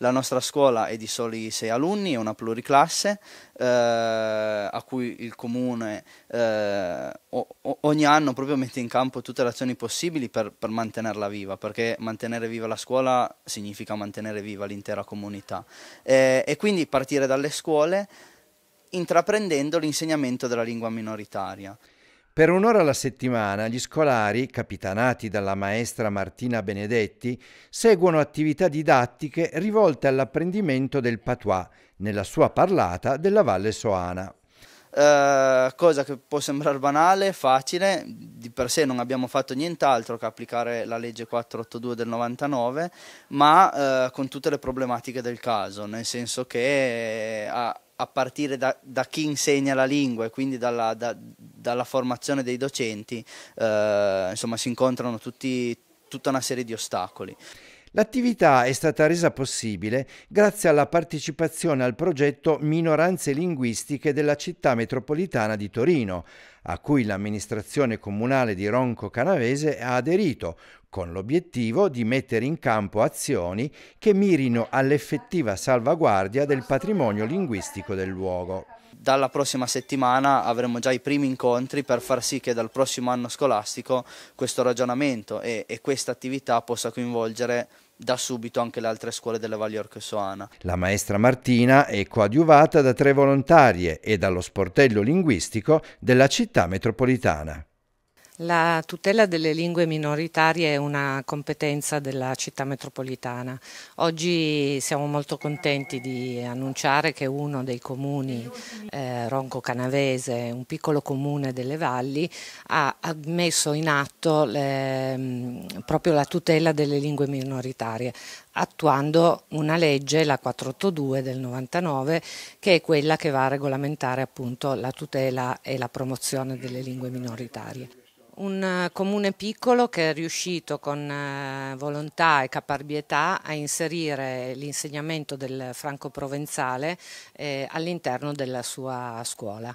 La nostra scuola è di soli 6 alunni, è una pluriclasse eh, a cui il comune eh, ogni anno proprio mette in campo tutte le azioni possibili per, per mantenerla viva, perché mantenere viva la scuola significa mantenere viva l'intera comunità. Eh, e quindi partire dalle scuole intraprendendo l'insegnamento della lingua minoritaria. Per un'ora alla settimana gli scolari, capitanati dalla maestra Martina Benedetti, seguono attività didattiche rivolte all'apprendimento del patois nella sua parlata della Valle Soana. Eh, cosa che può sembrare banale, facile, di per sé non abbiamo fatto nient'altro che applicare la legge 482 del 99, ma eh, con tutte le problematiche del caso, nel senso che eh, a, a partire da, da, chi insegna la lingua e quindi dalla, da, dalla formazione dei docenti, eh, insomma, si incontrano tutti, tutta una serie di ostacoli. L'attività è stata resa possibile grazie alla partecipazione al progetto Minoranze linguistiche della città metropolitana di Torino, a cui l'amministrazione comunale di Ronco Canavese ha aderito con l'obiettivo di mettere in campo azioni che mirino all'effettiva salvaguardia del patrimonio linguistico del luogo. Dalla prossima settimana avremo già i primi incontri per far sì che dal prossimo anno scolastico questo ragionamento e, e questa attività possa coinvolgere da subito anche le altre scuole della Valle Orchesoana. La maestra Martina è coadiuvata da tre volontarie e dallo sportello linguistico della città metropolitana. La tutela delle lingue minoritarie è una competenza della città metropolitana. Oggi siamo molto contenti di annunciare che uno dei comuni, eh, Ronco Canavese, un piccolo comune delle valli, ha messo in atto le, ehm, proprio la tutela delle lingue minoritarie attuando una legge, la 482 del 99, che è quella che va a regolamentare appunto la tutela e la promozione delle lingue minoritarie. Un eh, comune piccolo che è riuscito con eh, volontà e caparbietà a inserire l'insegnamento del franco provenzale eh, all'interno della sua scuola.